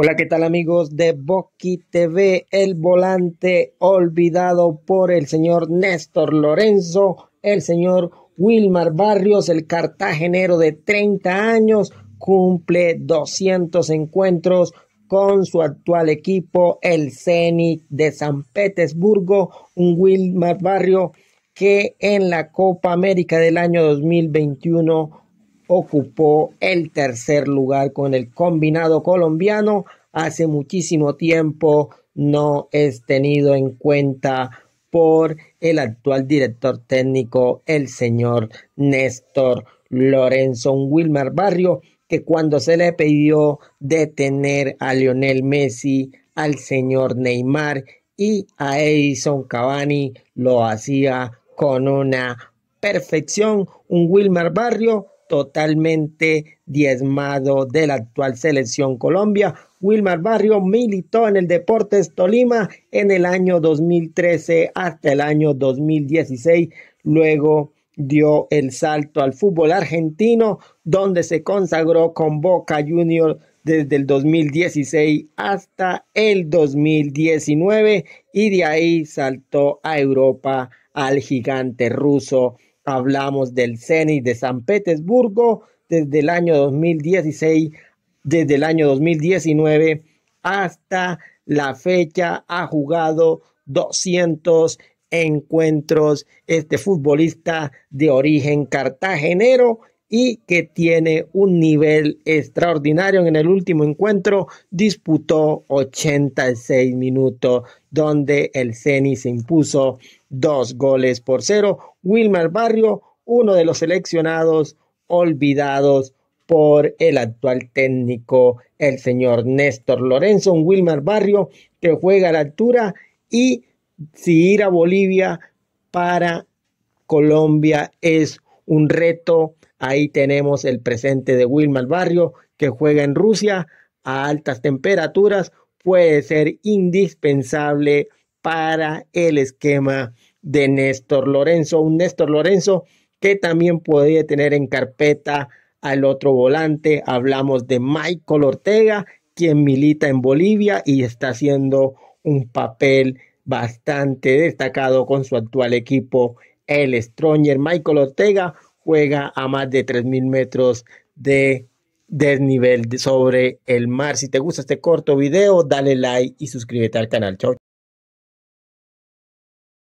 Hola, ¿qué tal amigos de Boqui TV? El volante olvidado por el señor Néstor Lorenzo, el señor Wilmar Barrios, el cartagenero de 30 años, cumple 200 encuentros con su actual equipo, el Zenit de San Petersburgo, un Wilmar Barrio que en la Copa América del año 2021 ocupó el tercer lugar con el combinado colombiano. Hace muchísimo tiempo no es tenido en cuenta por el actual director técnico, el señor Néstor Lorenzo Wilmer Barrio, que cuando se le pidió detener a Lionel Messi, al señor Neymar y a Edison Cavani, lo hacía con una perfección. Un Wilmer Barrio totalmente diezmado de la actual selección Colombia. Wilmar Barrio militó en el Deportes Tolima en el año 2013 hasta el año 2016. Luego dio el salto al fútbol argentino, donde se consagró con Boca Junior desde el 2016 hasta el 2019 y de ahí saltó a Europa al gigante ruso Hablamos del CENI de San Petersburgo desde el año 2016, desde el año 2019 hasta la fecha ha jugado 200 encuentros este futbolista de origen cartagenero y que tiene un nivel extraordinario. En el último encuentro disputó 86 minutos, donde el CENI se impuso dos goles por cero. Wilmar Barrio, uno de los seleccionados olvidados por el actual técnico, el señor Néstor Lorenzo, un Wilmar Barrio que juega a la altura y si ir a Bolivia para Colombia es un reto. Ahí tenemos el presente de Wilma Barrio, que juega en Rusia a altas temperaturas, puede ser indispensable para el esquema de Néstor Lorenzo. Un Néstor Lorenzo que también podría tener en carpeta al otro volante. Hablamos de Michael Ortega, quien milita en Bolivia y está haciendo un papel bastante destacado con su actual equipo el Stronger Michael Ortega juega a más de 3.000 metros de desnivel sobre el mar. Si te gusta este corto video, dale like y suscríbete al canal. Chao.